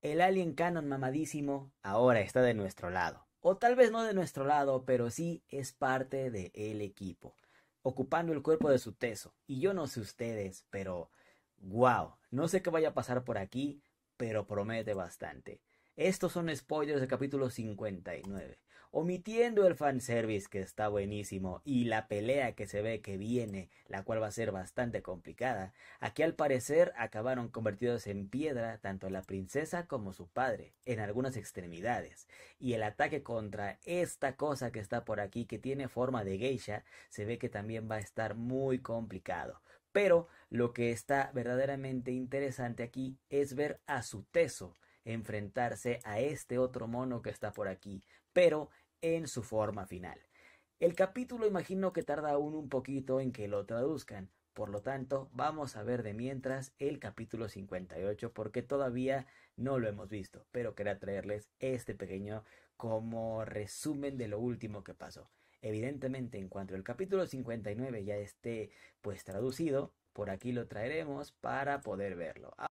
El alien canon mamadísimo ahora está de nuestro lado. O tal vez no de nuestro lado, pero sí es parte del el equipo, ocupando el cuerpo de su teso. Y yo no sé ustedes, pero wow, no sé qué vaya a pasar por aquí, pero promete bastante. Estos son spoilers de capítulo nueve omitiendo el fanservice que está buenísimo y la pelea que se ve que viene, la cual va a ser bastante complicada, aquí al parecer acabaron convertidos en piedra tanto la princesa como su padre, en algunas extremidades, y el ataque contra esta cosa que está por aquí que tiene forma de geisha se ve que también va a estar muy complicado. Pero lo que está verdaderamente interesante aquí es ver a su teso, enfrentarse a este otro mono que está por aquí, pero en su forma final. El capítulo imagino que tarda aún un poquito en que lo traduzcan, por lo tanto vamos a ver de mientras el capítulo 58 porque todavía no lo hemos visto, pero quería traerles este pequeño como resumen de lo último que pasó. Evidentemente, en cuanto el capítulo 59 ya esté pues traducido, por aquí lo traeremos para poder verlo.